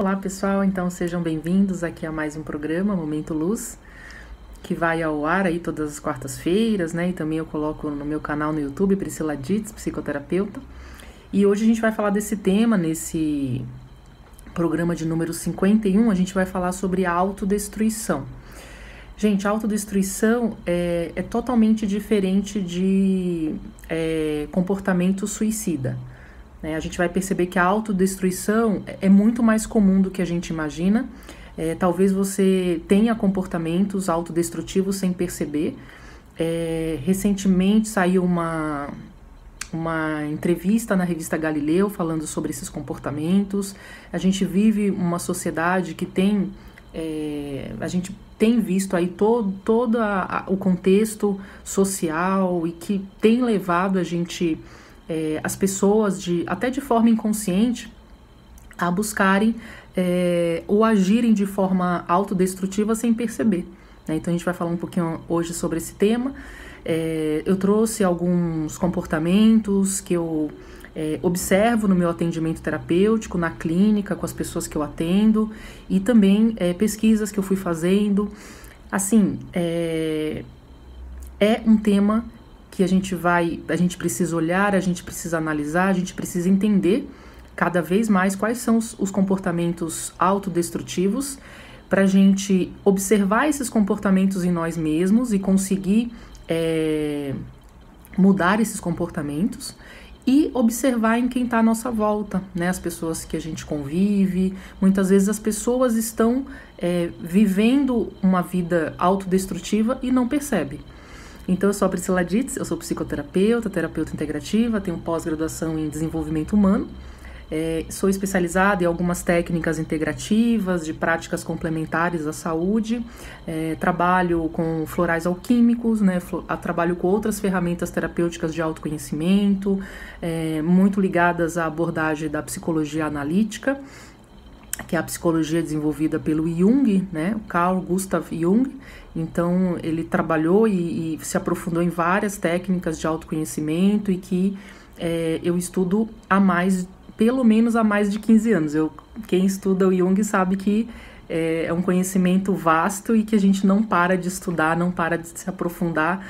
Olá pessoal, então sejam bem-vindos aqui a mais um programa Momento Luz, que vai ao ar aí todas as quartas-feiras, né? E também eu coloco no meu canal no YouTube, Priscila Dits, psicoterapeuta. E hoje a gente vai falar desse tema nesse programa de número 51, a gente vai falar sobre autodestruição. Gente, autodestruição é, é totalmente diferente de é, comportamento suicida. Né? A gente vai perceber que a autodestruição é, é muito mais comum do que a gente imagina. É, talvez você tenha comportamentos autodestrutivos sem perceber. É, recentemente saiu uma, uma entrevista na revista Galileu falando sobre esses comportamentos. A gente vive uma sociedade que tem. É, a gente tem visto aí todo, todo a, a, o contexto social e que tem levado a gente é, as pessoas, de, até de forma inconsciente, a buscarem é, ou agirem de forma autodestrutiva sem perceber. Né? Então a gente vai falar um pouquinho hoje sobre esse tema. É, eu trouxe alguns comportamentos que eu é, observo no meu atendimento terapêutico, na clínica, com as pessoas que eu atendo e também é, pesquisas que eu fui fazendo. Assim, é, é um tema que a gente vai, a gente precisa olhar, a gente precisa analisar, a gente precisa entender cada vez mais quais são os, os comportamentos autodestrutivos para a gente observar esses comportamentos em nós mesmos e conseguir é, mudar esses comportamentos e observar em quem está à nossa volta, né? As pessoas que a gente convive. Muitas vezes as pessoas estão é, vivendo uma vida autodestrutiva e não percebe. Então, eu sou a Priscila Ditz, eu sou psicoterapeuta, terapeuta integrativa, tenho pós-graduação em desenvolvimento humano. É, sou especializada em algumas técnicas integrativas, de práticas complementares à saúde, é, trabalho com florais alquímicos, né, fl trabalho com outras ferramentas terapêuticas de autoconhecimento, é, muito ligadas à abordagem da psicologia analítica que é a psicologia desenvolvida pelo Jung, né, o Carl Gustav Jung. Então, ele trabalhou e, e se aprofundou em várias técnicas de autoconhecimento e que é, eu estudo há mais, pelo menos há mais de 15 anos. Eu, quem estuda o Jung sabe que é, é um conhecimento vasto e que a gente não para de estudar, não para de se aprofundar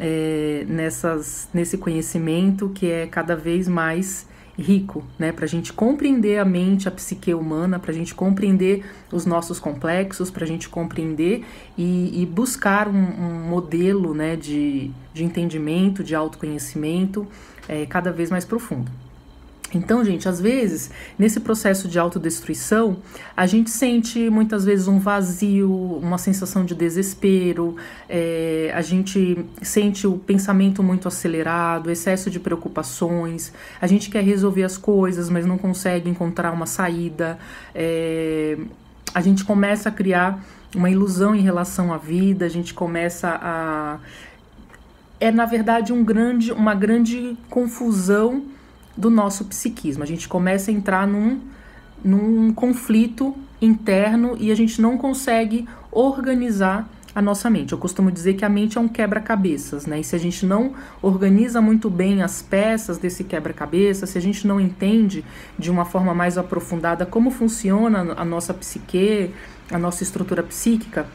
é, nessas, nesse conhecimento que é cada vez mais rico, né? Para a gente compreender a mente, a psique humana, para a gente compreender os nossos complexos, para a gente compreender e, e buscar um, um, modelo, né, de, de entendimento, de autoconhecimento é, cada vez mais profundo. Então, gente, às vezes, nesse processo de autodestruição, a gente sente muitas vezes um vazio, uma sensação de desespero, é, a gente sente o pensamento muito acelerado, excesso de preocupações, a gente quer resolver as coisas, mas não consegue encontrar uma saída, é, a gente começa a criar uma ilusão em relação à vida, a gente começa a. É, na verdade, um grande, uma grande confusão do nosso psiquismo. A gente começa a entrar num, num conflito interno e a gente não consegue organizar a nossa mente. Eu costumo dizer que a mente é um quebra-cabeças, né? E se a gente não organiza muito bem as peças desse quebra-cabeça, se a gente não entende de uma forma mais aprofundada como funciona a nossa psique, a nossa estrutura psíquica,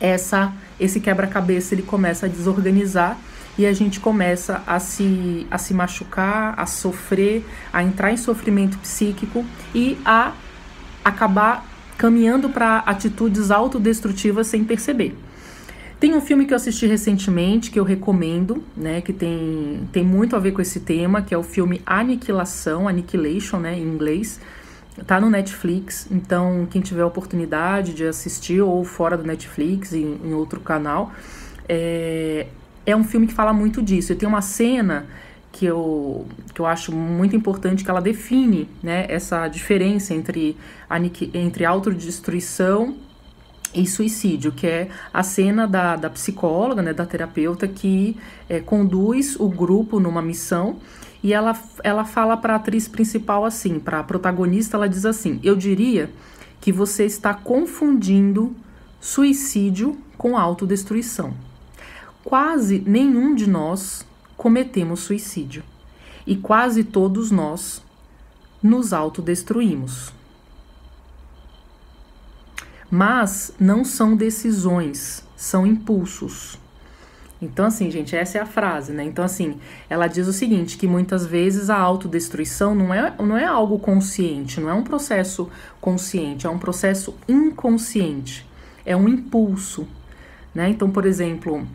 essa esse quebra-cabeça ele começa a desorganizar e a gente começa a se, a se machucar, a sofrer, a entrar em sofrimento psíquico e a acabar caminhando para atitudes autodestrutivas sem perceber. Tem um filme que eu assisti recentemente que eu recomendo, né, que tem, tem muito a ver com esse tema, que é o filme Aniquilação, Annihilation, né, em inglês. Tá no Netflix, então quem tiver oportunidade de assistir ou fora do Netflix, em, em outro canal, é, é um filme que fala muito disso. E tem uma cena que eu, que eu acho muito importante que ela define né, essa diferença entre, entre autodestruição e suicídio, que é a cena da, da psicóloga, né, da terapeuta, que é, conduz o grupo numa missão e ela, ela fala para a atriz principal assim, para a protagonista, ela diz assim: Eu diria que você está confundindo suicídio com autodestruição quase nenhum de nós cometemos suicídio e quase todos nós nos autodestruímos. Mas não são decisões, são impulsos. Então, assim, gente, essa é a frase, né? Então, assim, ela diz o seguinte: que muitas vezes a autodestruição não é, não é algo consciente, não é um processo consciente, é um processo inconsciente, é um impulso, né? Então, por exemplo,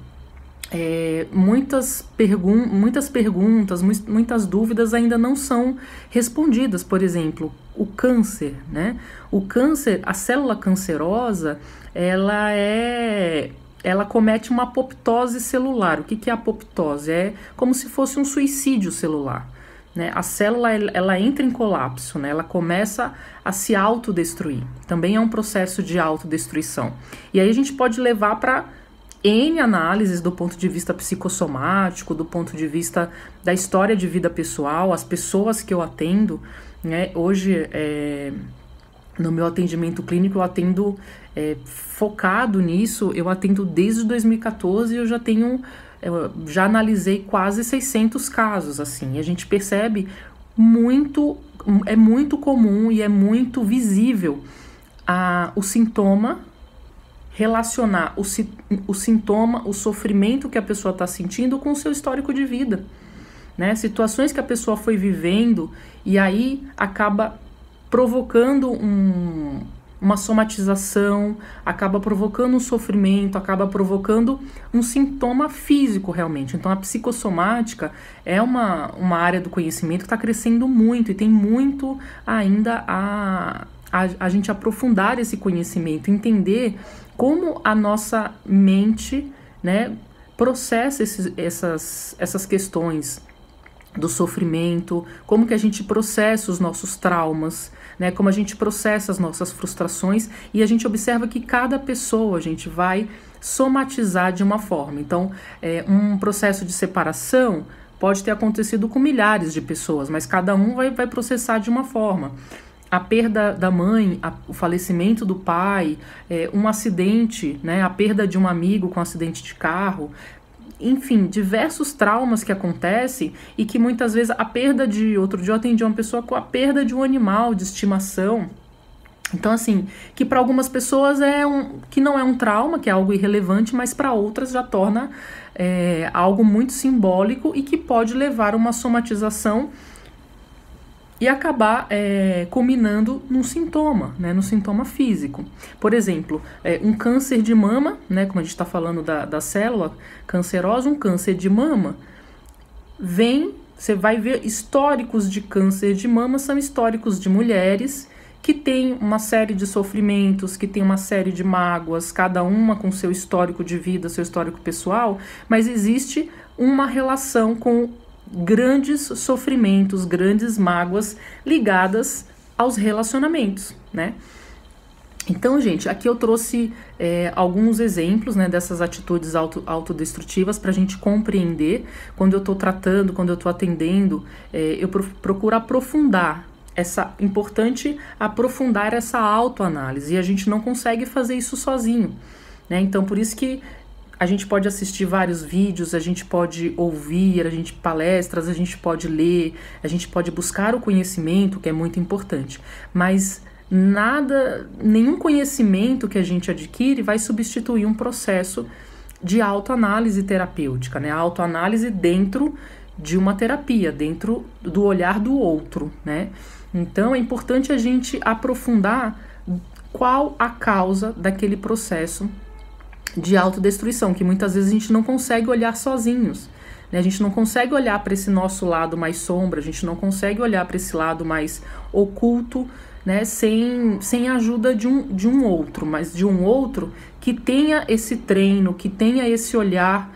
é, muitas, pergun muitas perguntas, mu muitas dúvidas ainda não são respondidas. Por exemplo, o câncer, né? O câncer, a célula cancerosa, ela é ela comete uma apoptose celular. O que, que é apoptose? É como se fosse um suicídio celular. Né? A célula ela entra em colapso, né? ela começa a se autodestruir. Também é um processo de autodestruição. E aí a gente pode levar para N análises do ponto de vista psicossomático, do ponto de vista da história de vida pessoal, as pessoas que eu atendo, né? Hoje, é, no meu atendimento clínico, eu atendo é, focado nisso, eu atendo desde 2014 e eu já tenho, eu já analisei quase 600 casos, assim, e a gente percebe muito, é muito comum e é muito visível a, o sintoma relacionar o, si o sintoma, o sofrimento que a pessoa está sentindo com o seu histórico de vida. Né? Situações que a pessoa foi vivendo e aí acaba provocando um, uma somatização, acaba provocando um sofrimento, acaba provocando um sintoma físico realmente. Então a psicossomática é uma, uma área do conhecimento que está crescendo muito e tem muito ainda a, a, a gente aprofundar esse conhecimento, entender como a nossa mente né, processa esses, essas, essas questões do sofrimento, como que a gente processa os nossos traumas, né? Como a gente processa as nossas frustrações e a gente observa que cada pessoa a gente vai somatizar de uma forma. Então, é, um processo de separação pode ter acontecido com milhares de pessoas, mas cada um vai, vai processar de uma forma a perda da mãe, a, o falecimento do pai, é, um acidente, né, a perda de um amigo com um acidente de carro, enfim, diversos traumas que acontecem e que muitas vezes a perda de. Outro dia eu atendi uma pessoa com a perda de um animal de estimação. Então, assim, que para algumas pessoas é um. que não é um trauma, que é algo irrelevante, mas para outras já torna é, algo muito simbólico e que pode levar a uma somatização e acabar é, culminando num sintoma, né, num sintoma físico. Por exemplo, é, um câncer de mama, né, como a gente está falando da, da célula cancerosa, um câncer de mama vem, você vai ver históricos de câncer de mama são históricos de mulheres que têm uma série de sofrimentos, que tem uma série de mágoas, cada uma com seu histórico de vida, seu histórico pessoal, mas existe uma relação com grandes sofrimentos, grandes mágoas ligadas aos relacionamentos, né? Então, gente, aqui eu trouxe é, alguns exemplos né, dessas atitudes auto, autodestrutivas para a gente compreender. Quando eu estou tratando, quando eu estou atendendo, é, eu procuro aprofundar essa importante aprofundar essa autoanálise e a gente não consegue fazer isso sozinho. Né? Então, por isso que a gente pode assistir vários vídeos, a gente pode ouvir, a gente palestras, a gente pode ler, a gente pode buscar o conhecimento, que é muito importante, mas nada, nenhum conhecimento que a gente adquire vai substituir um processo de autoanálise terapêutica, né? A autoanálise dentro de uma terapia, dentro do olhar do outro, né? Então é importante a gente aprofundar qual a causa daquele processo de autodestruição, que muitas vezes a gente não consegue olhar sozinhos. Né? A gente não consegue olhar para esse nosso lado mais sombra, a gente não consegue olhar para esse lado mais oculto, né? sem, sem a ajuda de um, de um outro, mas de um outro que tenha esse treino, que tenha esse olhar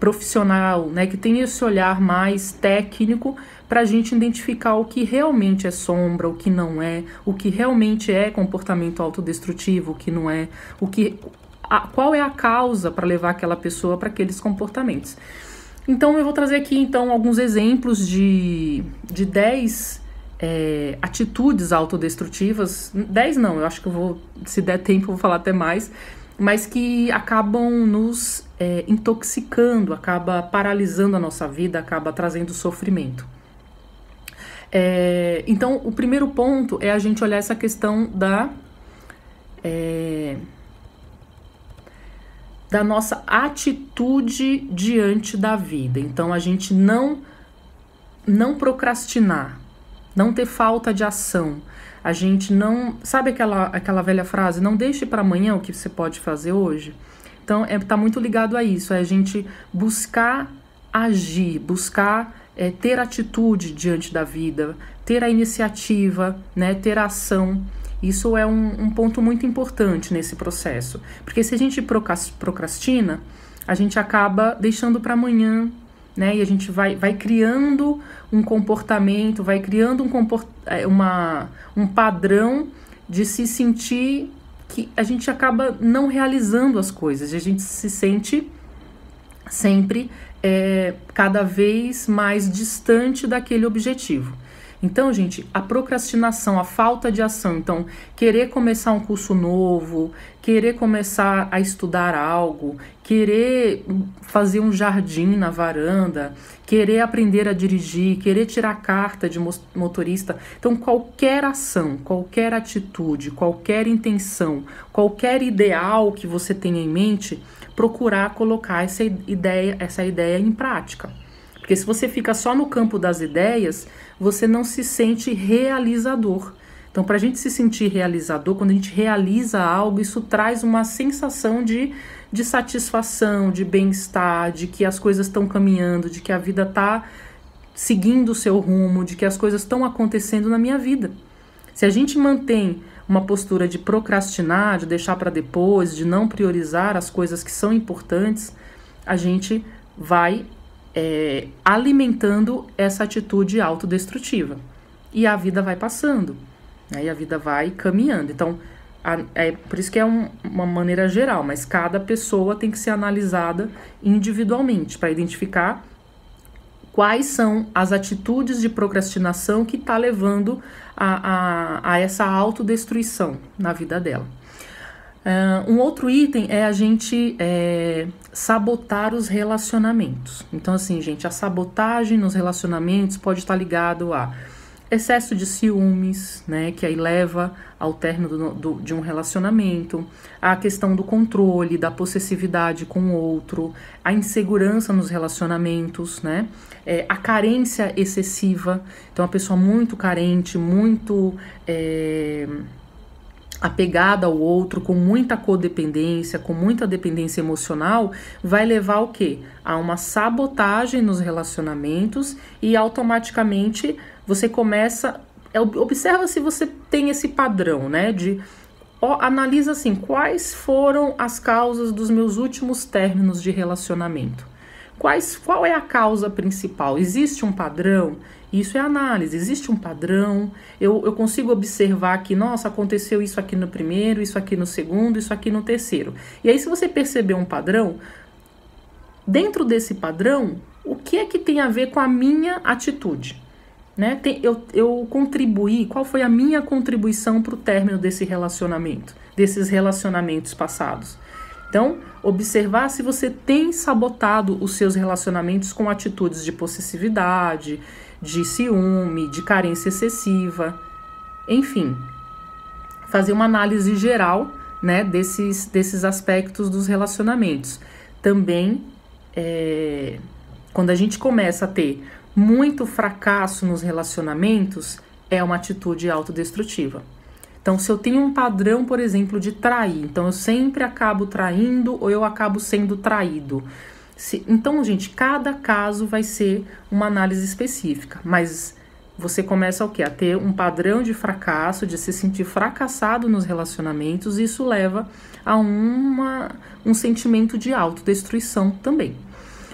profissional, né? que tenha esse olhar mais técnico para a gente identificar o que realmente é sombra, o que não é, o que realmente é comportamento autodestrutivo, o que não é, o que a, qual é a causa para levar aquela pessoa para aqueles comportamentos. Então eu vou trazer aqui então alguns exemplos de, de 10 é, atitudes autodestrutivas. 10 não, eu acho que eu vou, se der tempo, eu vou falar até mais, mas que acabam nos é, intoxicando, acaba paralisando a nossa vida, acaba trazendo sofrimento. É, então o primeiro ponto é a gente olhar essa questão da. É, da nossa atitude diante da vida. Então a gente não não procrastinar, não ter falta de ação. A gente não, sabe aquela aquela velha frase, não deixe para amanhã o que você pode fazer hoje. Então é tá muito ligado a isso, é a gente buscar agir, buscar é, ter atitude diante da vida, ter a iniciativa, né, ter a ação. Isso é um, um ponto muito importante nesse processo, porque se a gente procrastina, a gente acaba deixando para amanhã, né? E a gente vai, vai criando um comportamento, vai criando um, comport é, uma, um padrão de se sentir que a gente acaba não realizando as coisas, a gente se sente sempre é, cada vez mais distante daquele objetivo. Então, gente, a procrastinação, a falta de ação, então, querer começar um curso novo, querer começar a estudar algo, querer fazer um jardim na varanda, querer aprender a dirigir, querer tirar carta de motorista. Então, qualquer ação, qualquer atitude, qualquer intenção, qualquer ideal que você tenha em mente, procurar colocar essa ideia, essa ideia em prática. Porque se você fica só no campo das ideias, você não se sente realizador. Então, para a gente se sentir realizador, quando a gente realiza algo, isso traz uma sensação de, de satisfação, de bem-estar, de que as coisas estão caminhando, de que a vida está seguindo o seu rumo, de que as coisas estão acontecendo na minha vida. Se a gente mantém uma postura de procrastinar, de deixar para depois, de não priorizar as coisas que são importantes, a gente vai é, alimentando essa atitude autodestrutiva. E a vida vai passando, né? e a vida vai caminhando. Então, a, é por isso que é um, uma maneira geral, mas cada pessoa tem que ser analisada individualmente para identificar quais são as atitudes de procrastinação que está levando a, a, a essa autodestruição na vida dela. Uh, um outro item é a gente é, sabotar os relacionamentos. Então, assim, gente, a sabotagem nos relacionamentos pode estar ligado a excesso de ciúmes, né, que aí leva ao término do, do, de um relacionamento, a questão do controle, da possessividade com o outro, a insegurança nos relacionamentos, né, é, a carência excessiva, então a pessoa muito carente, muito é, apegada ao outro, com muita codependência, com muita dependência emocional, vai levar o quê? A uma sabotagem nos relacionamentos e automaticamente você começa. É, observa se você tem esse padrão, né? De analisa assim, quais foram as causas dos meus últimos términos de relacionamento? Quais, qual é a causa principal? Existe um padrão? Isso é análise. Existe um padrão. Eu, eu consigo observar que, nossa, aconteceu isso aqui no primeiro, isso aqui no segundo, isso aqui no terceiro. E aí, se você perceber um padrão, dentro desse padrão, o que é que tem a ver com a minha atitude? Né? Tem, eu, eu contribuí, qual foi a minha contribuição para o término desse relacionamento, desses relacionamentos passados? Então, observar se você tem sabotado os seus relacionamentos com atitudes de possessividade, de ciúme, de carência excessiva, enfim, fazer uma análise geral né, desses, desses aspectos dos relacionamentos. Também, é, quando a gente começa a ter muito fracasso nos relacionamentos, é uma atitude autodestrutiva. Então, se eu tenho um padrão, por exemplo, de trair, então eu sempre acabo traindo ou eu acabo sendo traído. Se, então, gente, cada caso vai ser uma análise específica, mas você começa o quê? A ter um padrão de fracasso, de se sentir fracassado nos relacionamentos, e isso leva a uma, um sentimento de autodestruição também.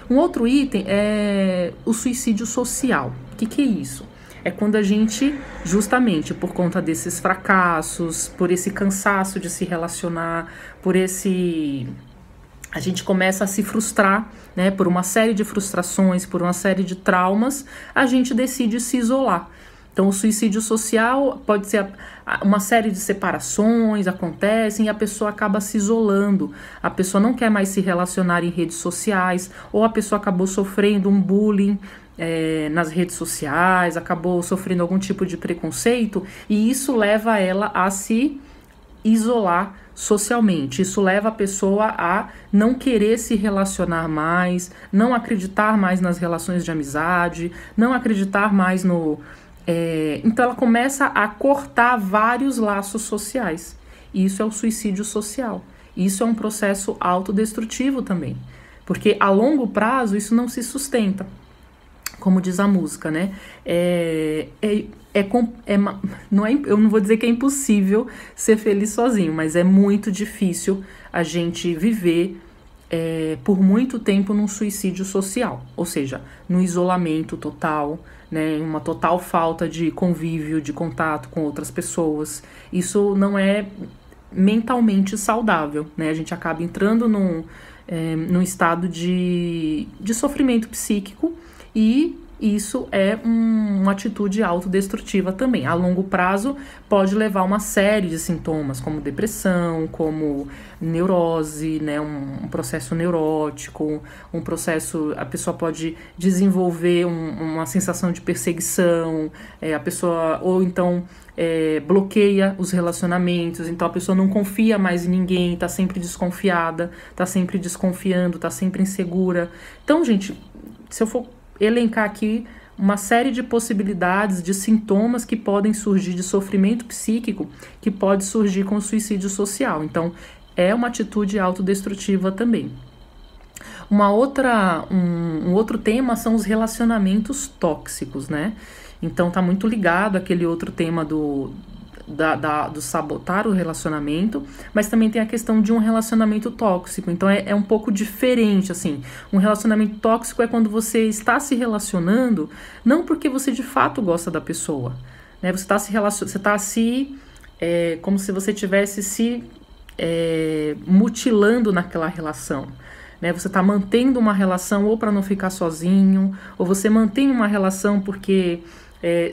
Um outro item é o suicídio social. O que, que é isso? É quando a gente, justamente por conta desses fracassos, por esse cansaço de se relacionar, por esse a gente começa a se frustrar, né, por uma série de frustrações, por uma série de traumas, a gente decide se isolar. Então, o suicídio social pode ser uma série de separações acontecem e a pessoa acaba se isolando. A pessoa não quer mais se relacionar em redes sociais, ou a pessoa acabou sofrendo um bullying é, nas redes sociais, acabou sofrendo algum tipo de preconceito, e isso leva ela a se isolar socialmente. Isso leva a pessoa a não querer se relacionar mais, não acreditar mais nas relações de amizade, não acreditar mais no. É... Então ela começa a cortar vários laços sociais. Isso é o suicídio social. Isso é um processo autodestrutivo também. Porque a longo prazo isso não se sustenta. Como diz a música, né? é, é é, é, não é, eu não vou dizer que é impossível ser feliz sozinho, mas é muito difícil a gente viver é, por muito tempo num suicídio social, ou seja, no isolamento total, né, uma total falta de convívio, de contato com outras pessoas. Isso não é mentalmente saudável, né? A gente acaba entrando num, é, num estado de, de sofrimento psíquico e isso é um, uma atitude autodestrutiva também. A longo prazo, pode levar uma série de sintomas, como depressão, como neurose, né, um, um processo neurótico, um processo. A pessoa pode desenvolver um, uma sensação de perseguição, é, a pessoa. Ou então. É, bloqueia os relacionamentos, então a pessoa não confia mais em ninguém, tá sempre desconfiada, tá sempre desconfiando, tá sempre insegura. Então, gente, se eu for elencar aqui uma série de possibilidades de sintomas que podem surgir de sofrimento psíquico que pode surgir com suicídio social. Então, é uma atitude autodestrutiva também. Uma outra, um, um outro tema são os relacionamentos tóxicos, né? Então tá muito ligado aquele outro tema do, da, da, do sabotar o relacionamento, mas também tem a questão de um relacionamento tóxico. Então é, é um pouco diferente, assim. Um relacionamento tóxico é quando você está se relacionando não porque você de fato gosta da pessoa. Né? Você está se relacionando. Você está se. É, como se você tivesse se é, mutilando naquela relação. Né? Você está mantendo uma relação ou para não ficar sozinho, ou você mantém uma relação porque é,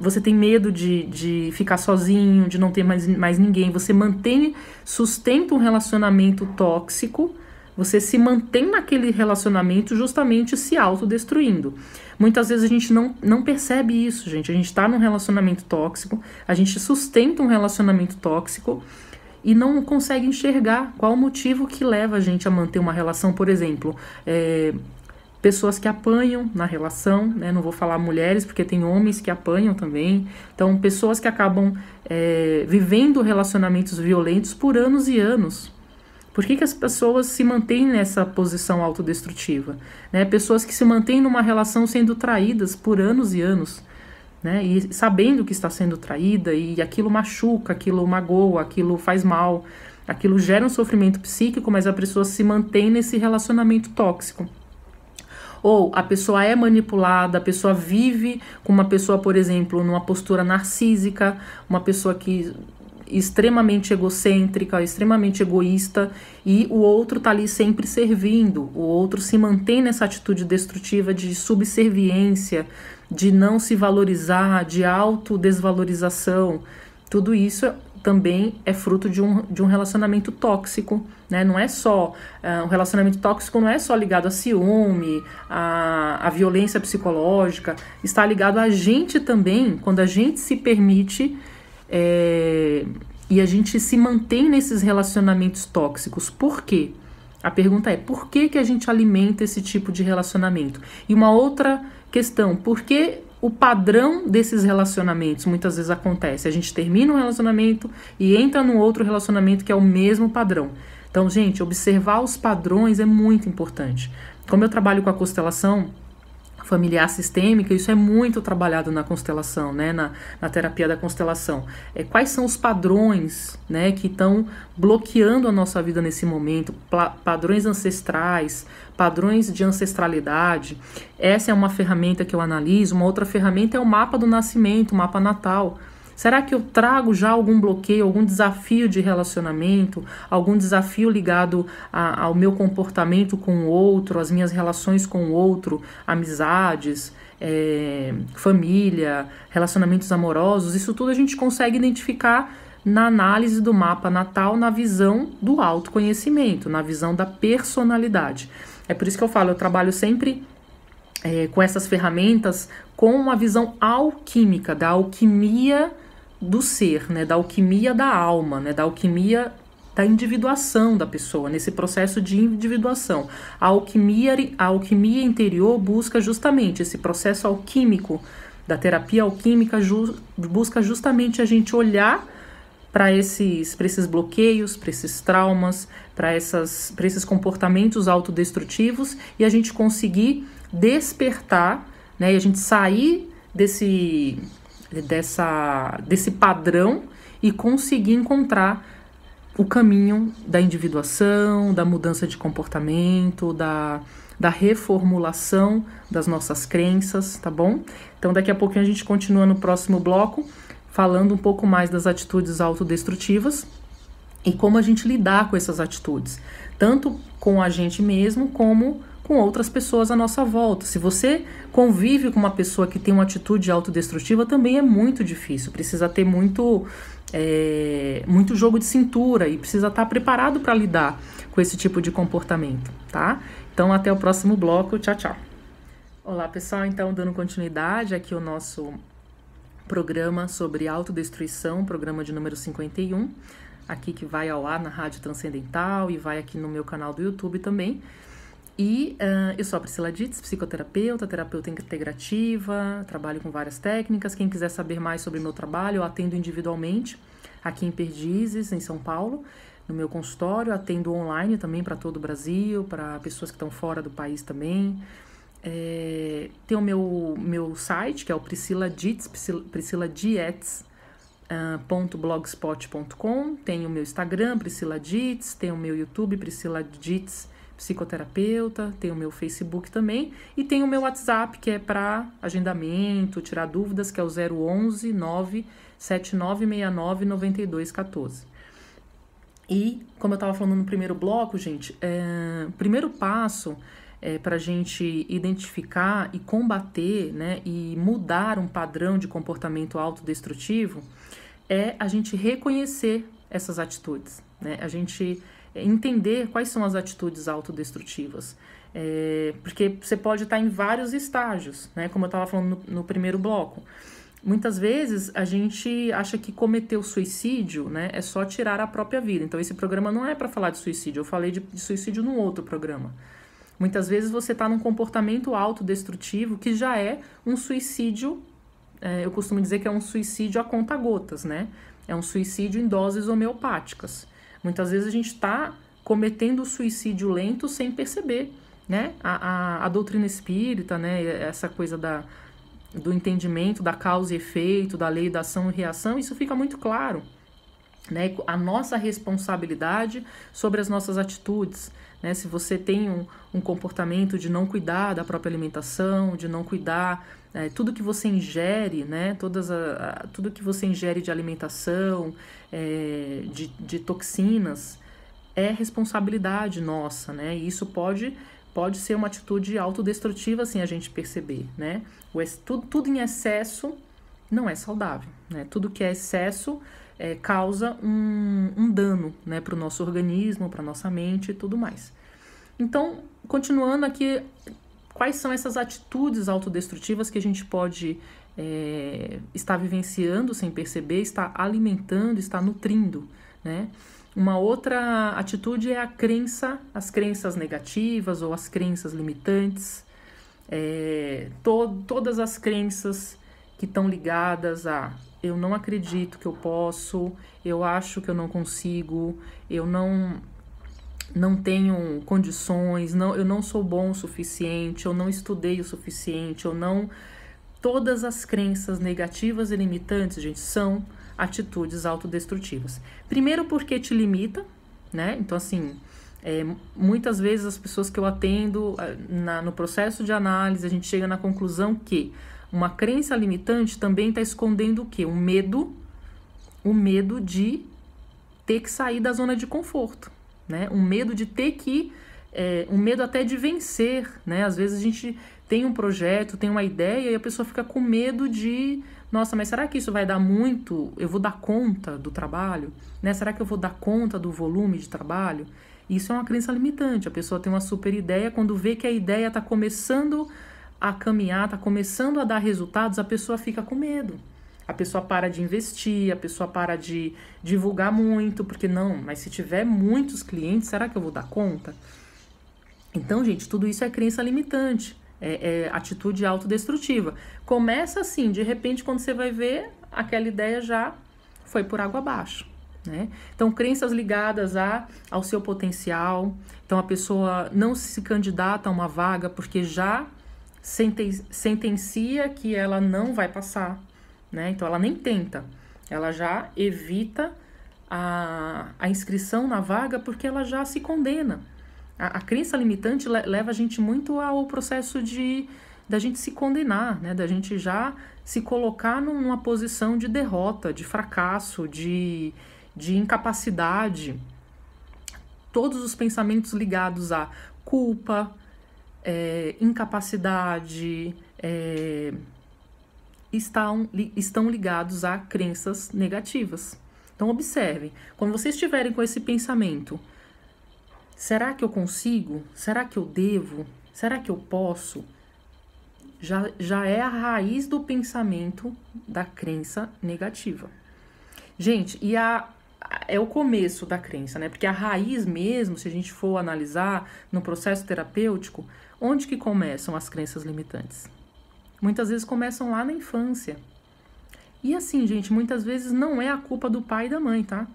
você tem medo de, de ficar sozinho, de não ter mais, mais ninguém, você mantém, sustenta um relacionamento tóxico, você se mantém naquele relacionamento justamente se autodestruindo. Muitas vezes a gente não, não percebe isso, gente. A gente está num relacionamento tóxico, a gente sustenta um relacionamento tóxico e não consegue enxergar qual o motivo que leva a gente a manter uma relação, por exemplo, é, pessoas que apanham na relação, né? não vou falar mulheres, porque tem homens que apanham também. Então, pessoas que acabam é, vivendo relacionamentos violentos por anos e anos. Por que, que as pessoas se mantêm nessa posição autodestrutiva? Né? Pessoas que se mantêm numa relação sendo traídas por anos e anos. Né? E sabendo que está sendo traída, e aquilo machuca, aquilo magoa, aquilo faz mal, aquilo gera um sofrimento psíquico, mas a pessoa se mantém nesse relacionamento tóxico. Ou a pessoa é manipulada, a pessoa vive com uma pessoa, por exemplo, numa postura narcísica, uma pessoa que extremamente egocêntrica, extremamente egoísta, e o outro tá ali sempre servindo, o outro se mantém nessa atitude destrutiva de subserviência, de não se valorizar, de autodesvalorização. Tudo isso também é fruto de um, de um relacionamento tóxico, né? Não é só. Uh, um relacionamento tóxico não é só ligado a ciúme, a, a violência psicológica, está ligado a gente também, quando a gente se permite. É, e a gente se mantém nesses relacionamentos tóxicos. Por quê? A pergunta é por que, que a gente alimenta esse tipo de relacionamento? E uma outra questão, por que o padrão desses relacionamentos muitas vezes acontece. A gente termina um relacionamento e entra num outro relacionamento que é o mesmo padrão. Então, gente, observar os padrões é muito importante. Como eu trabalho com a constelação, familiar sistêmica, isso é muito trabalhado na constelação, né, na, na terapia da constelação. É, quais são os padrões né, que estão bloqueando a nossa vida nesse momento? Pla padrões ancestrais, padrões de ancestralidade. Essa é uma ferramenta que eu analiso. Uma outra ferramenta é o mapa do nascimento, o mapa natal. Será que eu trago já algum bloqueio, algum desafio de relacionamento, algum desafio ligado a, ao meu comportamento com o outro, às minhas relações com o outro, amizades, é, família, relacionamentos amorosos? Isso tudo a gente consegue identificar na análise do mapa natal, na visão do autoconhecimento, na visão da personalidade. É por isso que eu falo, eu trabalho sempre é, com essas ferramentas com uma visão alquímica, da alquimia do ser, né, da alquimia da alma, né, da alquimia da individuação da pessoa, nesse processo de individuação. A alquimia, a alquimia interior busca justamente esse processo alquímico da terapia alquímica, ju, busca justamente a gente olhar para esses, esses bloqueios, para esses traumas, para esses comportamentos autodestrutivos e a gente conseguir despertar né, e a gente sair desse dessa, desse padrão e conseguir encontrar o caminho da individuação, da mudança de comportamento, da, da reformulação das nossas crenças, tá bom? Então, daqui a pouquinho a gente continua no próximo bloco, falando um pouco mais das atitudes autodestrutivas e como a gente lidar com essas atitudes, tanto com a gente mesmo como com outras pessoas à nossa volta. Se você convive com uma pessoa que tem uma atitude autodestrutiva, também é muito difícil. Precisa ter muito, é, muito jogo de cintura e precisa estar preparado para lidar com esse tipo de comportamento, tá? Então, até o próximo bloco. Tchau, tchau. Olá, pessoal. Então, dando continuidade aqui o nosso programa sobre autodestruição, programa de número 51, aqui que vai ao ar na Rádio Transcendental e vai aqui no meu canal do YouTube também. E uh, eu sou a Priscila Dits, psicoterapeuta, terapeuta integrativa, trabalho com várias técnicas. Quem quiser saber mais sobre meu trabalho, eu atendo individualmente aqui em Perdizes, em São Paulo, no meu consultório. Atendo online também para todo o Brasil, para pessoas que estão fora do país também. É, tem o meu, meu site, que é o Priscila Dietz, Priscila Dietz, Uh, ah, .blogspot.com, tem o meu Instagram, Priscila Dits, tem o meu YouTube, Priscila Dietz psicoterapeuta, tem o meu Facebook também e tem o meu WhatsApp que é para agendamento, tirar dúvidas, que é o 011 97969 9214. E, como eu estava falando no primeiro bloco, gente, é, primeiro passo é, para a gente identificar e combater né, e mudar um padrão de comportamento autodestrutivo é a gente reconhecer essas atitudes. Né? A gente é, entender quais são as atitudes autodestrutivas. É, porque você pode estar em vários estágios, né? Como eu estava falando no, no, primeiro bloco. Muitas vezes a gente acha que cometer o suicídio né, é só tirar a própria vida. Então, esse programa não é para falar de suicídio, eu falei de, de suicídio num outro programa. Muitas vezes você está num comportamento autodestrutivo que já é um suicídio, é, eu costumo dizer que é um suicídio a conta-gotas, né? É um suicídio em doses homeopáticas. Muitas vezes a gente está cometendo suicídio lento sem perceber, né? A, a, a doutrina espírita, né? Essa coisa da, do entendimento da causa e efeito, da lei da ação e reação, isso fica muito claro. Né, a nossa responsabilidade sobre as nossas atitudes. Né? Se você tem um, um comportamento de não cuidar da própria alimentação, de não cuidar é, tudo que você ingere, né, todas a, a, tudo que você ingere de alimentação, é, de, de, toxinas, é responsabilidade nossa, né? E isso pode, pode ser uma atitude autodestrutiva sem assim, a gente perceber, né? O, tudo, tudo em excesso não é saudável, né? Tudo que é excesso é, causa um, um dano né, para o nosso organismo, para nossa mente e tudo mais. Então, continuando aqui, quais são essas atitudes autodestrutivas que a gente pode é, estar vivenciando sem perceber, está alimentando, está nutrindo, né? Uma outra atitude é a crença, as crenças negativas ou as crenças limitantes, é, to todas as crenças que estão ligadas a eu não acredito que eu posso, eu acho que eu não consigo, eu não não tenho condições, não, eu não sou bom o suficiente, eu não estudei o suficiente, eu não. Todas as crenças negativas e limitantes, gente, são atitudes autodestrutivas. Primeiro, porque te limita, né? Então, assim, é, muitas vezes as pessoas que eu atendo ah, na, no processo de análise, a gente chega na conclusão que uma crença limitante também está escondendo o quê? O medo, o medo de ter que sair da zona de conforto né? Um medo de ter que, é, um medo até de vencer, né? Às vezes a gente tem um projeto, tem uma ideia e a pessoa fica com medo de, nossa, mas será que isso vai dar muito? Eu vou dar conta do trabalho, né? Será que eu vou dar conta do volume de trabalho? Isso é uma crença limitante. A pessoa tem uma super ideia, quando vê que a ideia está começando a caminhar, está começando a dar resultados, a pessoa fica com medo a pessoa para de investir, a pessoa para de divulgar muito, porque não, mas se tiver muitos clientes, será que eu vou dar conta? Então, gente, tudo isso é crença limitante, é, é atitude autodestrutiva. Começa assim, de repente, quando você vai ver, aquela ideia já foi por água abaixo. Né? Então, crenças ligadas a, ao seu potencial. Então, a pessoa não se candidata a uma vaga porque já sentencia que ela não vai passar né? Então ela nem tenta, ela já evita a, a inscrição na vaga porque ela já se condena. A, a crença limitante le, leva a gente muito ao processo de da gente se condenar, né? Da gente já se colocar numa posição de derrota, de fracasso, de, de incapacidade. Todos os pensamentos ligados à culpa, é, incapacidade, é, estão, estão ligados a crenças negativas. Então, observem, quando vocês estiverem com esse pensamento, será que eu consigo? Será que eu devo? Será que eu posso? Já, já é a raiz do pensamento da crença negativa. Gente, e a, é o começo da crença, né? Porque a raiz mesmo, se a gente for analisar no processo terapêutico, onde que começam as crenças limitantes? Muitas vezes começam lá na infância. E assim, gente, muitas vezes não é a culpa do pai e da mãe, tá?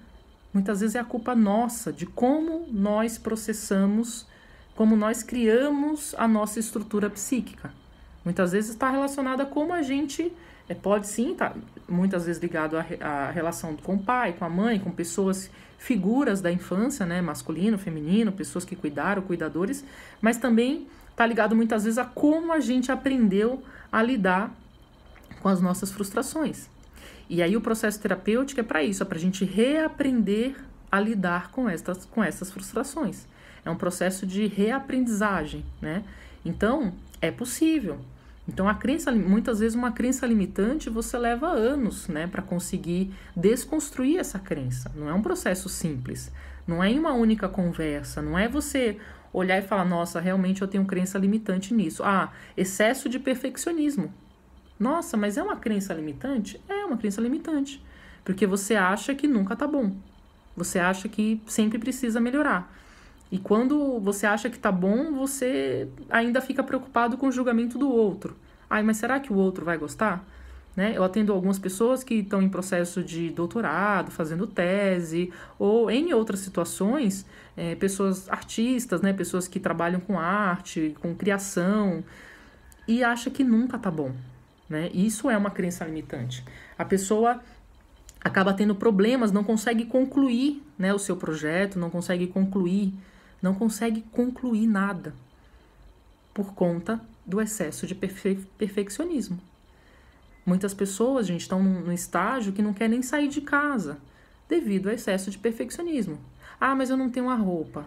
Muitas vezes é a culpa nossa de como nós processamos, como nós criamos a nossa estrutura psíquica. Muitas vezes está relacionada a como a gente é, pode sim estar tá, muitas vezes ligado à, relação com o pai, com a mãe, com pessoas, figuras da infância, né, masculino, feminino, pessoas que cuidaram, cuidadores, mas também está ligado muitas vezes a como a gente aprendeu a lidar com as nossas frustrações. E aí o processo terapêutico é para isso, é para a gente reaprender a lidar com estas, com essas frustrações. É um processo de reaprendizagem, né? Então, é possível. Então, a crença, muitas vezes, uma crença limitante você leva anos, né, para conseguir desconstruir essa crença. Não é um processo simples. Não é em uma única conversa. Não é você olhar e falar: nossa, realmente eu tenho crença limitante nisso. Ah, excesso de perfeccionismo. Nossa, mas é uma crença limitante? É uma crença limitante. Porque você acha que nunca tá bom. Você acha que sempre precisa melhorar. E quando você acha que tá bom, você ainda fica preocupado com o julgamento do outro. Ai, mas será que o outro vai gostar? Né? Eu atendo algumas pessoas que estão em processo de doutorado, fazendo tese, ou em outras situações, é, pessoas artistas, né? pessoas que trabalham com arte, com criação, e acha que nunca tá bom. Né? Isso é uma crença limitante. A pessoa acaba tendo problemas, não consegue concluir né, o seu projeto, não consegue concluir, não consegue concluir nada por conta do excesso de perfe perfeccionismo. Muitas pessoas, gente, estão num, num estágio que não quer nem sair de casa devido ao excesso de perfeccionismo. Ah, mas eu não tenho uma roupa.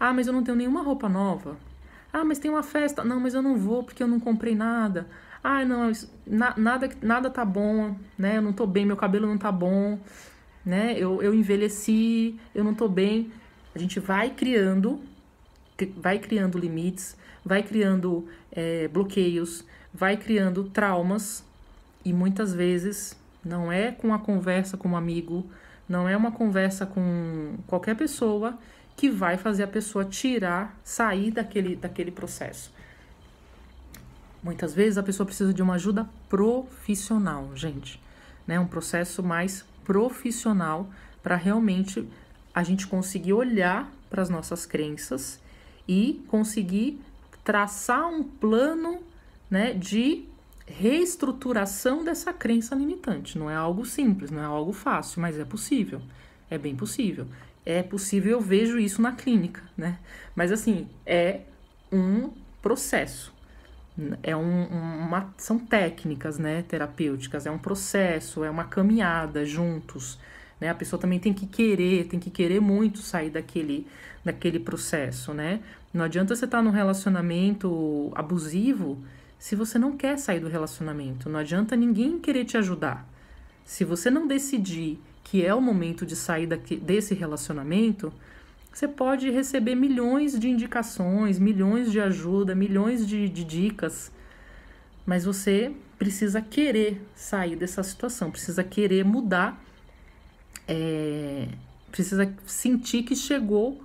Ah, mas eu não tenho nenhuma roupa nova. Ah, mas tem uma festa. Não, mas eu não vou porque eu não comprei nada. Ah, não, na, nada, nada tá bom, né? Eu não tô bem, meu cabelo não tá bom, né? Eu, eu envelheci, eu não tô bem. A gente vai criando, vai criando limites, vai criando é, bloqueios, vai criando traumas e muitas vezes não é com a conversa com um amigo, não é uma conversa com qualquer pessoa que vai fazer a pessoa tirar, sair daquele, daquele processo. Muitas vezes a pessoa precisa de uma ajuda profissional, gente. Né? Um processo mais profissional para realmente a gente conseguir olhar para as nossas crenças e conseguir traçar um plano né, de reestruturação dessa crença limitante. Não é algo simples, não é algo fácil, mas é possível. É bem possível. É possível, eu vejo isso na clínica, né? Mas assim, é um processo. É um, uma, são técnicas né, terapêuticas, é um processo, é uma caminhada juntos. Né? A pessoa também tem que querer, tem que querer muito sair daquele, daquele processo. Né? Não adianta você estar tá num relacionamento abusivo se você não quer sair do relacionamento. Não adianta ninguém querer te ajudar. Se você não decidir que é o momento de sair daqui, desse relacionamento, você pode receber milhões de indicações, milhões de ajuda, milhões de, de dicas, mas você precisa querer sair dessa situação, precisa querer mudar, é, precisa sentir que chegou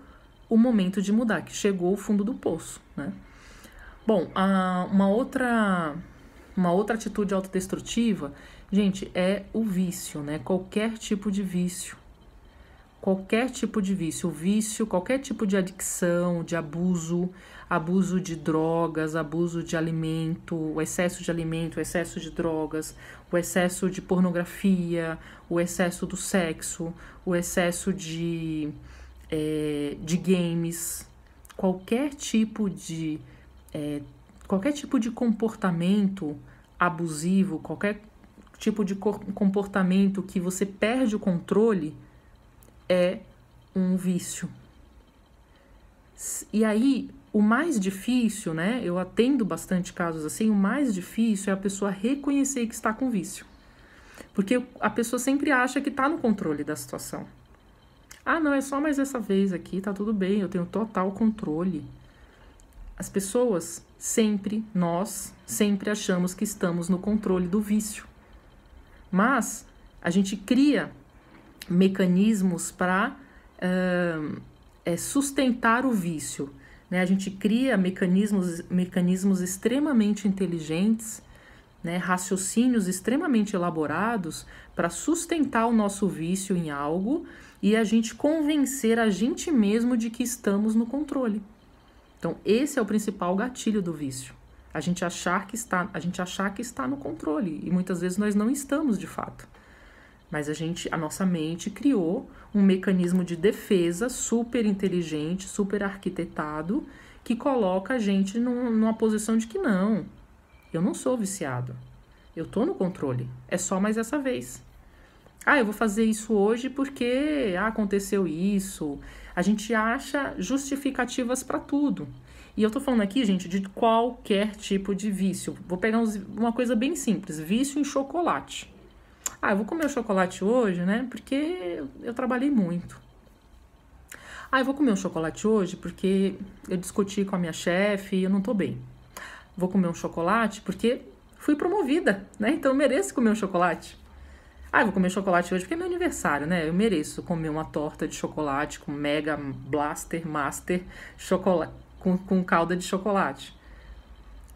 o momento de mudar, que chegou o fundo do poço, né? Bom, uma outra uma outra atitude autodestrutiva, gente, é o vício, né? Qualquer tipo de vício. Qualquer tipo de vício, o vício, qualquer tipo de adicção, de abuso, abuso de drogas, abuso de alimento, o excesso de alimento, o excesso de drogas, o excesso de pornografia, o excesso do sexo, o excesso de, é, de games, qualquer tipo de é, qualquer tipo de comportamento abusivo, qualquer tipo de comportamento que você perde o controle é um vício. E aí, o mais difícil, né? Eu atendo bastante casos assim. O mais difícil é a pessoa reconhecer que está com vício. Porque a pessoa sempre acha que está no controle da situação. Ah, não, é só mais essa vez aqui, tá tudo bem, eu tenho total controle. As pessoas sempre, nós, sempre achamos que estamos no controle do vício. Mas a gente cria mecanismos para uh, é, sustentar o vício. Né? A gente cria mecanismos, mecanismos extremamente inteligentes, né? raciocínios extremamente elaborados para sustentar o nosso vício em algo e a gente convencer a gente mesmo de que estamos no controle. Então, esse é o principal gatilho do vício. A gente achar que está, a gente achar que está no controle e muitas vezes nós não estamos de fato. Mas a gente, a nossa mente criou um mecanismo de defesa super inteligente, super arquitetado, que coloca a gente num, numa posição de que não, eu não sou viciado. Eu tô no controle. É só mais essa vez. Ah, eu vou fazer isso hoje porque ah, aconteceu isso, a gente acha justificativas para tudo. E eu estou falando aqui, gente, de qualquer tipo de vício. Vou pegar uns, uma coisa bem simples: vício em chocolate. Ah, eu vou comer o chocolate hoje, né? Porque eu trabalhei muito. Ah, eu vou comer um chocolate hoje porque eu discuti com a minha chefe e eu não tô bem. Vou comer um chocolate porque fui promovida, né? Então eu mereço comer um chocolate. Ah, vou comer chocolate hoje porque é meu aniversário, né? Eu mereço comer uma torta de chocolate com mega blaster master chocolate com, com calda de chocolate.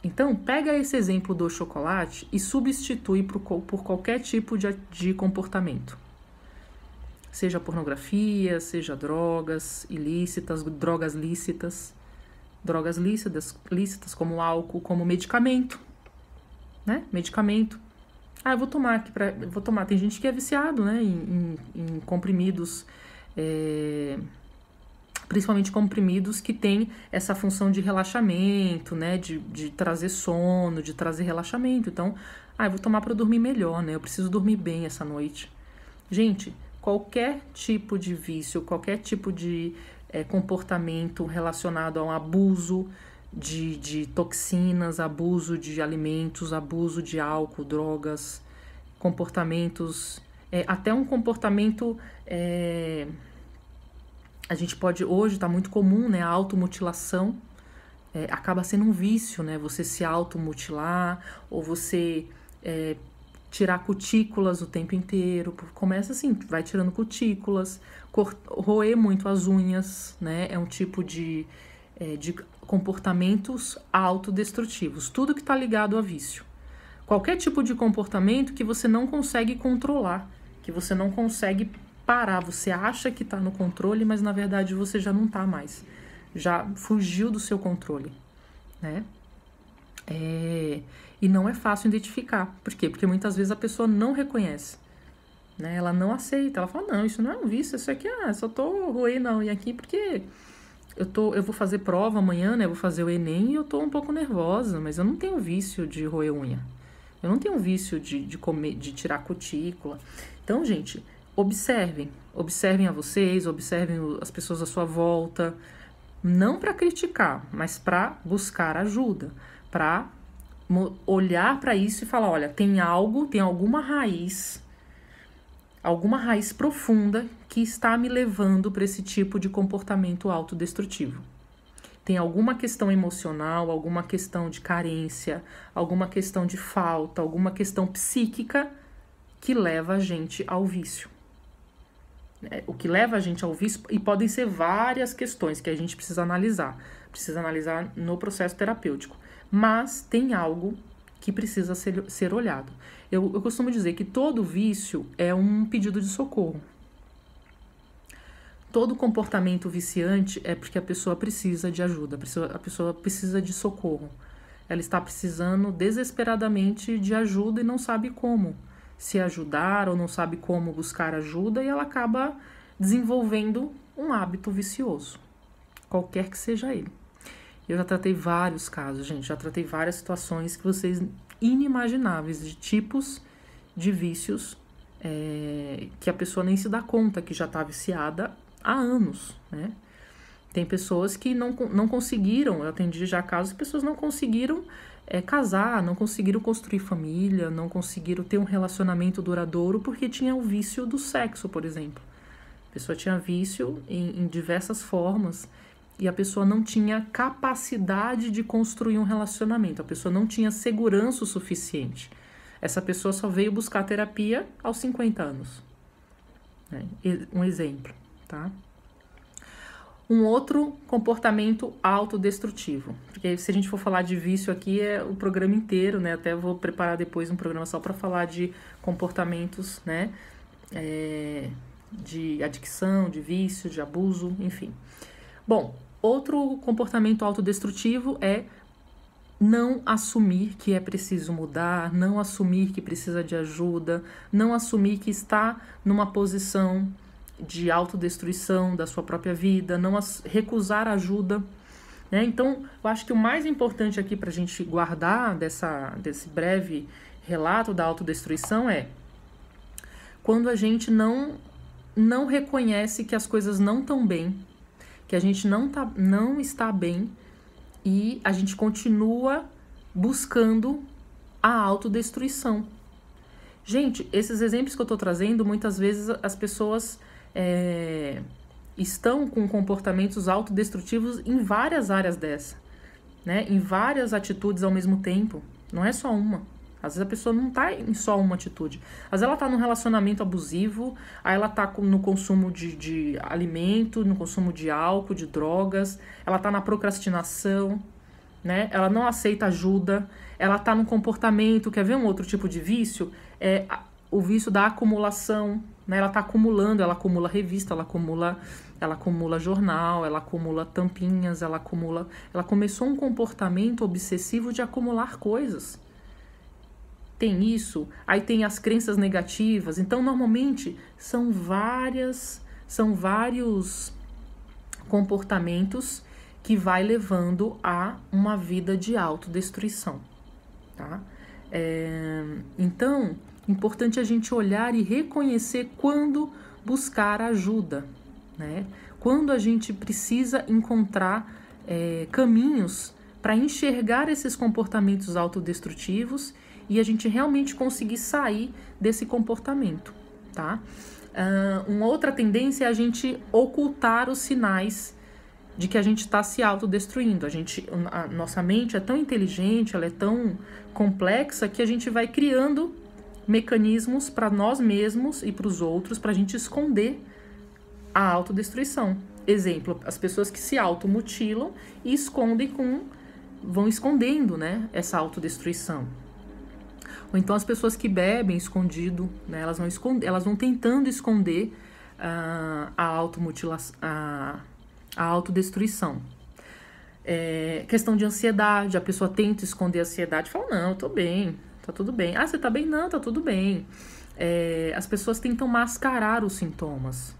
Então, pega esse exemplo do chocolate e substitui por, por qualquer tipo de, de comportamento. Seja pornografia, seja drogas ilícitas, drogas lícitas, drogas lícitas, lícitas como álcool, como medicamento, né? Medicamento. Ah, eu vou tomar aqui pra, vou tomar. Tem gente que é viciado, né, em, em, em comprimidos, é, principalmente comprimidos que tem essa função de relaxamento, né, de, de trazer sono, de trazer relaxamento. Então, ah, eu vou tomar para dormir melhor, né? Eu preciso dormir bem essa noite. Gente, qualquer tipo de vício, qualquer tipo de é, comportamento relacionado a um abuso de, de toxinas, abuso de alimentos, abuso de álcool, drogas, comportamentos, é, até um comportamento. É, a gente pode hoje está muito comum, né? A automutilação é, acaba sendo um vício, né? Você se automutilar ou você é, tirar cutículas o tempo inteiro. Começa assim, vai tirando cutículas, roer muito as unhas, né? É um tipo de, é, de comportamentos autodestrutivos, tudo que está ligado a vício. Qualquer tipo de comportamento que você não consegue controlar, que você não consegue parar, você acha que está no controle, mas na verdade você já não está mais, já fugiu do seu controle, né? É, e não é fácil identificar. Por quê? Porque muitas vezes a pessoa não reconhece. Né? Ela não aceita. Ela fala, não, isso não é um vício, isso aqui é, ah, só tô roendo a unha aqui porque eu, tô, eu vou fazer prova amanhã, né? Eu vou fazer o Enem e eu tô um pouco nervosa, mas eu não tenho vício de roer unha. Eu não tenho vício de, de comer, de tirar cutícula. Então, gente, observem. Observem a vocês, observem as pessoas à sua volta. Não para criticar, mas para buscar ajuda. Para olhar para isso e falar: olha, tem algo, tem alguma raiz alguma raiz profunda que está me levando para esse tipo de comportamento autodestrutivo. Tem alguma questão emocional, alguma questão de carência, alguma questão de falta, alguma questão psíquica que leva a gente ao vício. É, o que leva a gente ao vício, e podem ser várias questões que a gente precisa analisar, precisa analisar no processo terapêutico. Mas tem algo que precisa ser, ser olhado. Eu, eu costumo dizer que todo vício é um pedido de socorro. Todo comportamento viciante é porque a pessoa precisa de ajuda, a pessoa, a pessoa precisa de socorro. Ela está precisando desesperadamente de ajuda e não sabe como se ajudar ou não sabe como buscar ajuda e ela acaba desenvolvendo um hábito vicioso, qualquer que seja ele. Eu já tratei vários casos, gente, já tratei várias situações que vocês inimagináveis de tipos de vícios é, que a pessoa nem se dá conta que já está viciada há anos, né? Tem pessoas que não, não conseguiram, eu atendi já casos, pessoas não conseguiram é, casar, não conseguiram construir família, não conseguiram ter um relacionamento duradouro porque tinha o vício do sexo, por exemplo. A pessoa tinha vício em, em diversas formas e a pessoa não tinha capacidade de construir um relacionamento, a pessoa não tinha segurança o suficiente. Essa pessoa só veio buscar terapia aos 50 anos. Né? Um exemplo, tá? Um outro comportamento autodestrutivo. Porque se a gente for falar de vício aqui, é o programa inteiro, né? Até vou preparar depois um programa só para falar de comportamentos, né? É, de adicção, de vício, de abuso, enfim. Bom, Outro comportamento autodestrutivo é não assumir que é preciso mudar, não assumir que precisa de ajuda, não assumir que está numa posição de autodestruição da sua própria vida, não recusar ajuda. Né? Então, eu acho que o mais importante aqui para a gente guardar dessa, desse breve relato da autodestruição é quando a gente não, não reconhece que as coisas não estão bem que a gente não, tá, não está bem e a gente continua buscando a autodestruição. Gente, esses exemplos que eu estou trazendo, muitas vezes as pessoas é, estão com comportamentos autodestrutivos em várias áreas dessa, né? em várias atitudes ao mesmo tempo, não é só uma. Às vezes a pessoa não tá em só uma atitude. Às vezes ela tá num relacionamento abusivo, aí ela tá no consumo de, de alimento, no consumo de álcool, de drogas, ela tá na procrastinação, né? Ela não aceita ajuda, ela tá num comportamento, quer ver um outro tipo de vício? É o vício da acumulação, né? Ela tá acumulando, ela acumula revista, ela acumula, ela acumula jornal, ela acumula tampinhas, ela acumula, ela começou um comportamento obsessivo de acumular coisas tem isso, aí tem as crenças negativas. Então, normalmente são várias, são vários comportamentos que vai levando a uma vida de autodestruição, tá? É, então, importante a gente olhar e reconhecer quando buscar ajuda, né? Quando a gente precisa encontrar é, caminhos para enxergar esses comportamentos autodestrutivos e a gente realmente conseguir sair desse comportamento, tá? Uh, uma outra tendência é a gente ocultar os sinais de que a gente está se autodestruindo. A gente, a nossa mente é tão inteligente, ela é tão complexa que a gente vai criando mecanismos para nós mesmos e para os outros para a gente esconder a autodestruição. Exemplo, as pessoas que se automutilam e escondem com vão escondendo, né, essa autodestruição. Ou então as pessoas que bebem escondido, né? elas, vão elas vão tentando esconder uh, a, automutila... a, a autodestruição. É, questão de ansiedade, a pessoa tenta esconder a ansiedade, fala, não, eu tô bem, tá tudo bem. Ah, você tá bem? Não, tá tudo bem. É, as pessoas tentam mascarar os sintomas,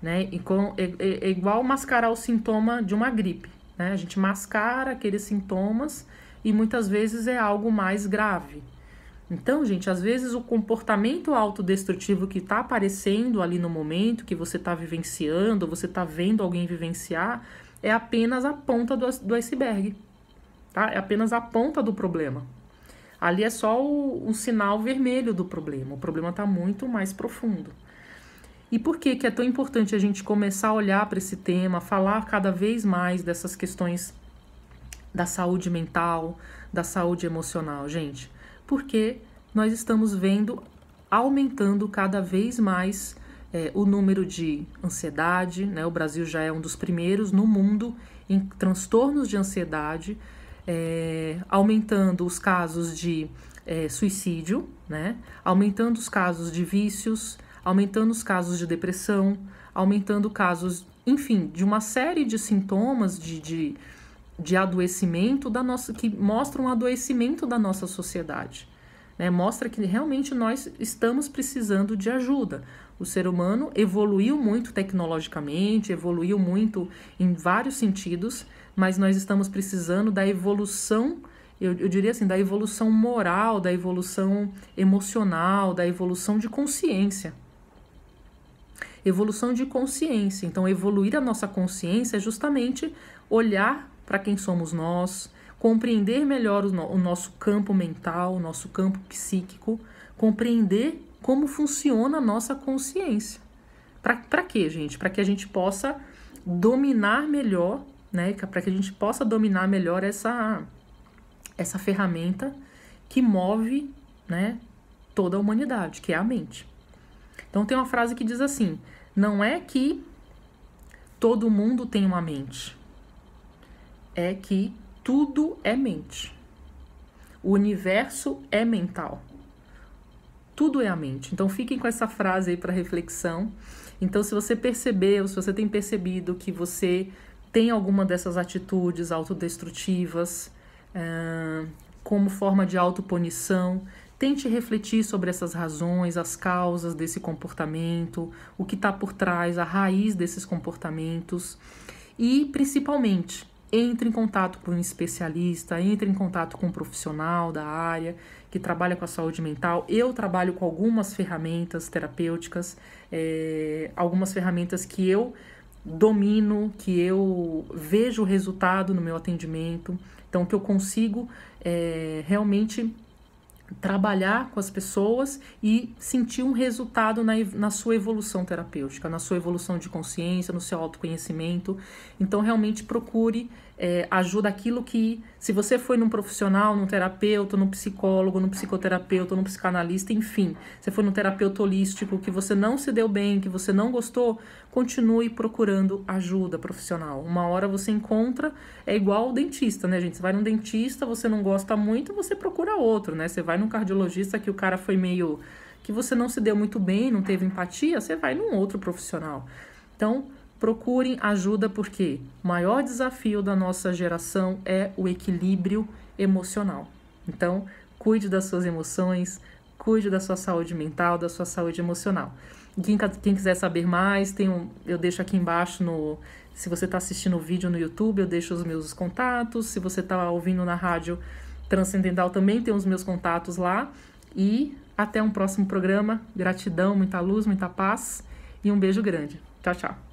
né? E com, é, é, é igual mascarar o sintoma de uma gripe, né? A gente mascara aqueles sintomas e muitas vezes é algo mais grave, então, gente, às vezes o comportamento autodestrutivo que está aparecendo ali no momento, que você está vivenciando, você está vendo alguém vivenciar, é apenas a ponta do, do iceberg. Tá? É apenas a ponta do problema. Ali é só o, o sinal vermelho do problema. O problema está muito mais profundo. E por que, que é tão importante a gente começar a olhar para esse tema, falar cada vez mais dessas questões da saúde mental, da saúde emocional, gente? porque nós estamos vendo aumentando cada vez mais é, o número de ansiedade. Né? O Brasil já é um dos primeiros no mundo em transtornos de ansiedade, é, aumentando os casos de é, suicídio, né? aumentando os casos de vícios, aumentando os casos de depressão, aumentando casos, enfim, de uma série de sintomas de, de de adoecimento da nossa que mostra um adoecimento da nossa sociedade. Né? Mostra que realmente nós estamos precisando de ajuda. O ser humano evoluiu muito tecnologicamente, evoluiu muito em vários sentidos, mas nós estamos precisando da evolução, eu, eu diria assim, da evolução moral, da evolução emocional, da evolução de consciência evolução de consciência. Então, evoluir a nossa consciência é justamente olhar para quem somos nós, compreender melhor o, no o nosso campo mental, o nosso campo psíquico, compreender como funciona a nossa consciência. Para quê, gente? Para que a gente possa dominar melhor, né? Para que a gente possa dominar melhor essa, essa ferramenta que move, né? Toda a humanidade, que é a mente. Então tem uma frase que diz assim: não é que todo mundo tem uma mente, é que tudo é mente. O universo é mental. Tudo é a mente. Então fiquem com essa frase aí para reflexão. Então, se você percebeu, se você tem percebido que você tem alguma dessas atitudes autodestrutivas uh, como forma de autopunição, tente refletir sobre essas razões, as causas desse comportamento, o que está por trás, a raiz desses comportamentos e, principalmente, entre em contato com um especialista, entre em contato com um profissional da área que trabalha com a saúde mental. Eu trabalho com algumas ferramentas terapêuticas, é, algumas ferramentas que eu domino, que eu vejo o resultado no meu atendimento, então que eu consigo é, realmente trabalhar com as pessoas e sentir um resultado na, na sua evolução terapêutica, na sua evolução de consciência, no seu autoconhecimento. Então, realmente procure é, ajuda aquilo que, se você foi num profissional, num terapeuta, num psicólogo, num psicoterapeuta, num psicanalista, enfim, você foi num terapeuta holístico que você não se deu bem, que você não gostou, continue procurando ajuda profissional. Uma hora você encontra, é igual o dentista, né, gente? Você vai num dentista, você não gosta muito, você procura outro, né? Você vai num cardiologista que o cara foi meio. que você não se deu muito bem, não teve empatia, você vai num outro profissional. Então, procurem ajuda porque o maior desafio da nossa geração é o equilíbrio emocional. Então, cuide das suas emoções, cuide da sua saúde mental, da sua saúde emocional. Quem, quem quiser saber mais, tem um, eu deixo aqui embaixo no. Se você está assistindo o vídeo no YouTube, eu deixo os meus contatos. Se você está ouvindo na rádio Transcendental, também tem os meus contatos lá. E até um próximo programa. Gratidão, muita luz, muita paz e um beijo grande. Tchau, tchau.